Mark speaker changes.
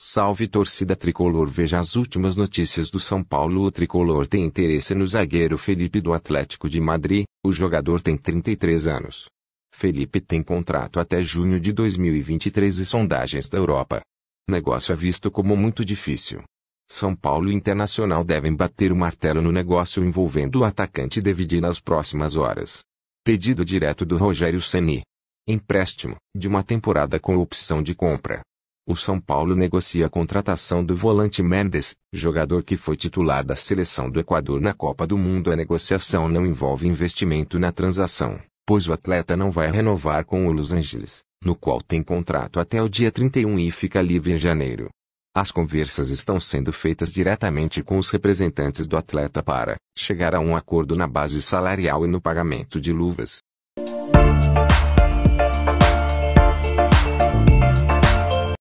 Speaker 1: Salve torcida tricolor, veja as últimas notícias do São Paulo. O tricolor tem interesse no zagueiro Felipe do Atlético de Madrid. O jogador tem 33 anos. Felipe tem contrato até junho de 2023 e sondagens da Europa. Negócio é visto como muito difícil. São Paulo e Internacional devem bater o martelo no negócio envolvendo o atacante David nas próximas horas. Pedido direto do Rogério Ceni. Empréstimo de uma temporada com opção de compra. O São Paulo negocia a contratação do volante Mendes, jogador que foi titular da seleção do Equador na Copa do Mundo. A negociação não envolve investimento na transação, pois o atleta não vai renovar com o Los Angeles, no qual tem contrato até o dia 31 e fica livre em janeiro. As conversas estão sendo feitas diretamente com os representantes do atleta para chegar a um acordo na base salarial e no pagamento de luvas.